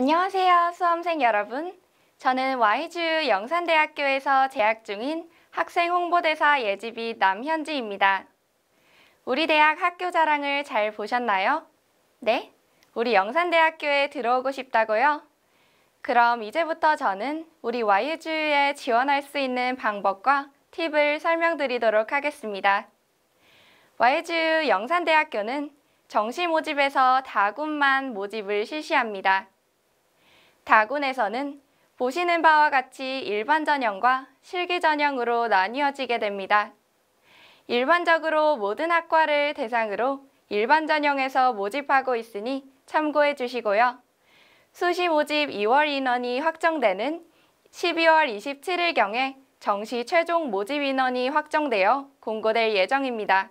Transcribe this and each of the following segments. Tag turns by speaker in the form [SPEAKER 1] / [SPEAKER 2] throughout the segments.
[SPEAKER 1] 안녕하세요, 수험생 여러분. 저는 YGU 영산대학교에서 재학 중인 학생 홍보대사 예지비 남현지입니다. 우리 대학 학교 자랑을 잘 보셨나요? 네? 우리 영산대학교에 들어오고 싶다고요? 그럼 이제부터 저는 우리 YGU에 지원할 수 있는 방법과 팁을 설명드리도록 하겠습니다. YGU 영산대학교는 정시 모집에서 다군만 모집을 실시합니다. 다군에서는 보시는 바와 같이 일반 전형과 실기 전형으로 나뉘어지게 됩니다. 일반적으로 모든 학과를 대상으로 일반 전형에서 모집하고 있으니 참고해 주시고요. 수시 모집 2월 인원이 확정되는 12월 27일경에 정시 최종 모집 인원이 확정되어 공고될 예정입니다.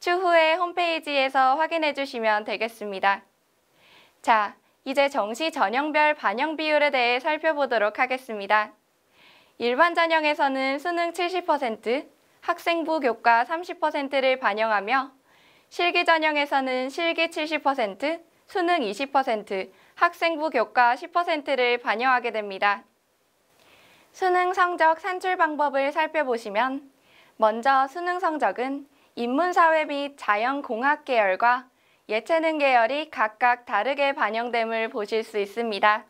[SPEAKER 1] 추후에 홈페이지에서 확인해 주시면 되겠습니다. 자, 이제 정시 전형별 반영 비율에 대해 살펴보도록 하겠습니다. 일반 전형에서는 수능 70%, 학생부 교과 30%를 반영하며 실기 전형에서는 실기 70%, 수능 20%, 학생부 교과 10%를 반영하게 됩니다. 수능 성적 산출 방법을 살펴보시면 먼저 수능 성적은 인문사회 및 자연공학 계열과 예체능 계열이 각각 다르게 반영됨을 보실 수 있습니다.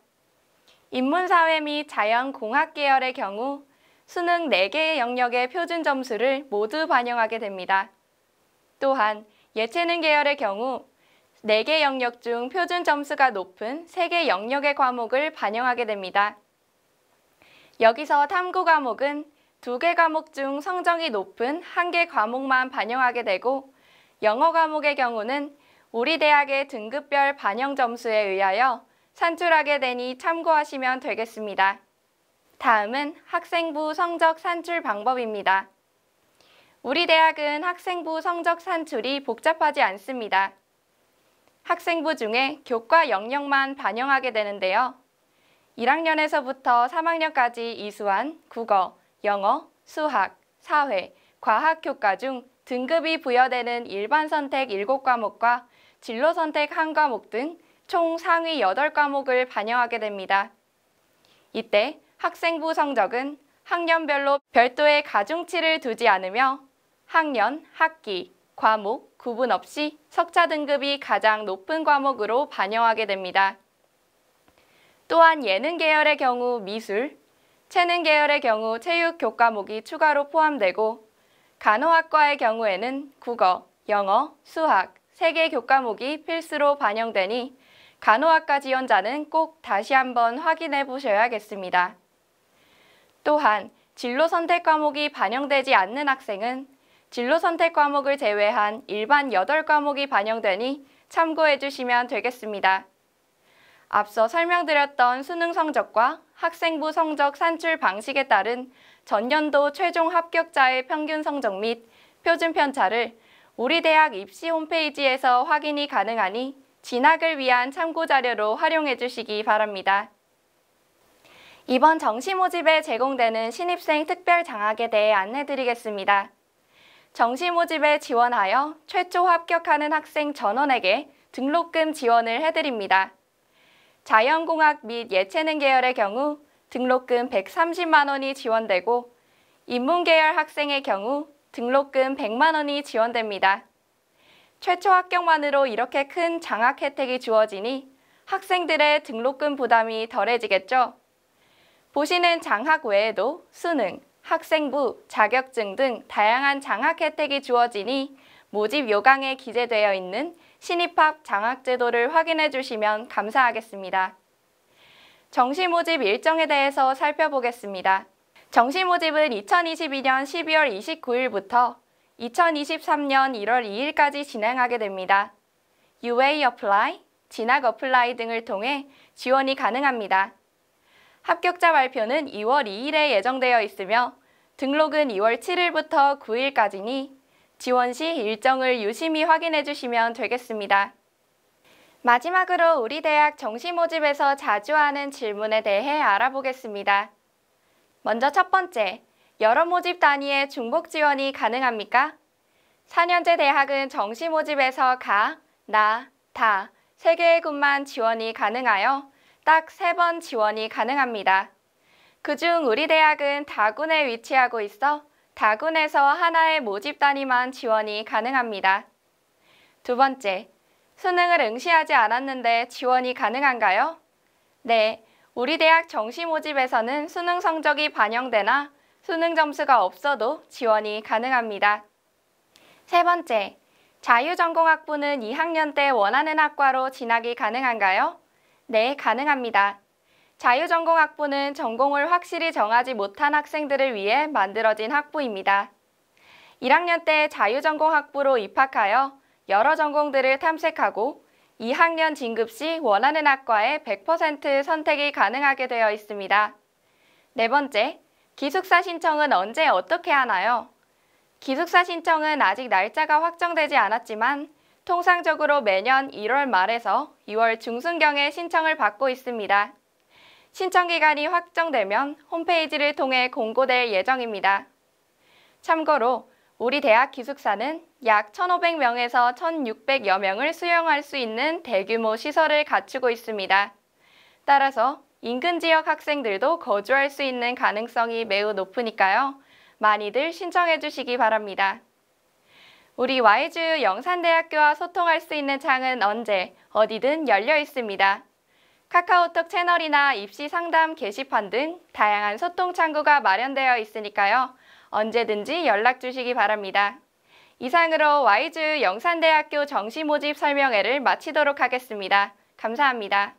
[SPEAKER 1] 인문사회 및 자연공학 계열의 경우 수능 4개의 영역의 표준 점수를 모두 반영하게 됩니다. 또한 예체능 계열의 경우 4개 영역 중 표준 점수가 높은 3개 영역의 과목을 반영하게 됩니다. 여기서 탐구 과목은 2개 과목 중 성적이 높은 1개 과목만 반영하게 되고 영어 과목의 경우는 우리 대학의 등급별 반영 점수에 의하여 산출하게 되니 참고하시면 되겠습니다. 다음은 학생부 성적 산출 방법입니다. 우리 대학은 학생부 성적 산출이 복잡하지 않습니다. 학생부 중에 교과 영역만 반영하게 되는데요. 1학년에서부터 3학년까지 이수한 국어, 영어, 수학, 사회, 과학 교과 중 등급이 부여되는 일반 선택 7과목과 진로 선택 한과목등 총 상위 8과목을 반영하게 됩니다. 이때 학생부 성적은 학년별로 별도의 가중치를 두지 않으며 학년, 학기, 과목, 구분 없이 석차 등급이 가장 높은 과목으로 반영하게 됩니다. 또한 예능 계열의 경우 미술, 체능 계열의 경우 체육 교과목이 추가로 포함되고 간호학과의 경우에는 국어, 영어, 수학, 세계 교과목이 필수로 반영되니 간호학과 지원자는 꼭 다시 한번 확인해 보셔야겠습니다. 또한 진로 선택 과목이 반영되지 않는 학생은 진로 선택 과목을 제외한 일반 8과목이 반영되니 참고해 주시면 되겠습니다. 앞서 설명드렸던 수능 성적과 학생부 성적 산출 방식에 따른 전년도 최종 합격자의 평균 성적 및 표준 편차를 우리 대학 입시 홈페이지에서 확인이 가능하니 진학을 위한 참고 자료로 활용해 주시기 바랍니다. 이번 정시 모집에 제공되는 신입생 특별 장학에 대해 안내 드리겠습니다. 정시 모집에 지원하여 최초 합격하는 학생 전원에게 등록금 지원을 해드립니다. 자연공학 및 예체능 계열의 경우 등록금 130만 원이 지원되고 인문계열 학생의 경우 등록금 100만 원이 지원됩니다. 최초 합격만으로 이렇게 큰 장학 혜택이 주어지니 학생들의 등록금 부담이 덜해지겠죠. 보시는 장학 외에도 수능, 학생부, 자격증 등 다양한 장학 혜택이 주어지니 모집 요강에 기재되어 있는 신입학 장학 제도를 확인해 주시면 감사하겠습니다. 정시 모집 일정에 대해서 살펴보겠습니다. 정시 모집은 2022년 12월 29일부터 2023년 1월 2일까지 진행하게 됩니다. UA 어플라이, 진학 어플라이 등을 통해 지원이 가능합니다. 합격자 발표는 2월 2일에 예정되어 있으며 등록은 2월 7일부터 9일까지니 지원 시 일정을 유심히 확인해 주시면 되겠습니다. 마지막으로 우리 대학 정시 모집에서 자주 하는 질문에 대해 알아보겠습니다. 먼저 첫 번째, 여러 모집 단위의 중복 지원이 가능합니까? 4년제 대학은 정시 모집에서 가, 나, 다, 3 개의 군만 지원이 가능하여 딱3번 지원이 가능합니다. 그중 우리 대학은 다군에 위치하고 있어 다군에서 하나의 모집 단위만 지원이 가능합니다. 두 번째, 수능을 응시하지 않았는데 지원이 가능한가요? 네, 우리 대학 정시 모집에서는 수능 성적이 반영되나 수능 점수가 없어도 지원이 가능합니다. 세 번째, 자유전공학부는 2학년 때 원하는 학과로 진학이 가능한가요? 네, 가능합니다. 자유전공학부는 전공을 확실히 정하지 못한 학생들을 위해 만들어진 학부입니다. 1학년 때 자유전공학부로 입학하여 여러 전공들을 탐색하고 2학년 진급 시 원하는 학과에 100% 선택이 가능하게 되어 있습니다. 네 번째, 기숙사 신청은 언제 어떻게 하나요? 기숙사 신청은 아직 날짜가 확정되지 않았지만 통상적으로 매년 1월 말에서 2월 중순경에 신청을 받고 있습니다. 신청 기간이 확정되면 홈페이지를 통해 공고될 예정입니다. 참고로 우리 대학 기숙사는 약 1,500명에서 1,600여 명을 수용할 수 있는 대규모 시설을 갖추고 있습니다. 따라서 인근 지역 학생들도 거주할 수 있는 가능성이 매우 높으니까요. 많이들 신청해 주시기 바랍니다. 우리 YGU 영산대학교와 소통할 수 있는 창은 언제 어디든 열려 있습니다. 카카오톡 채널이나 입시 상담 게시판 등 다양한 소통 창구가 마련되어 있으니까요. 언제든지 연락 주시기 바랍니다. 이상으로 YGU 영산대학교 정시모집 설명회를 마치도록 하겠습니다. 감사합니다.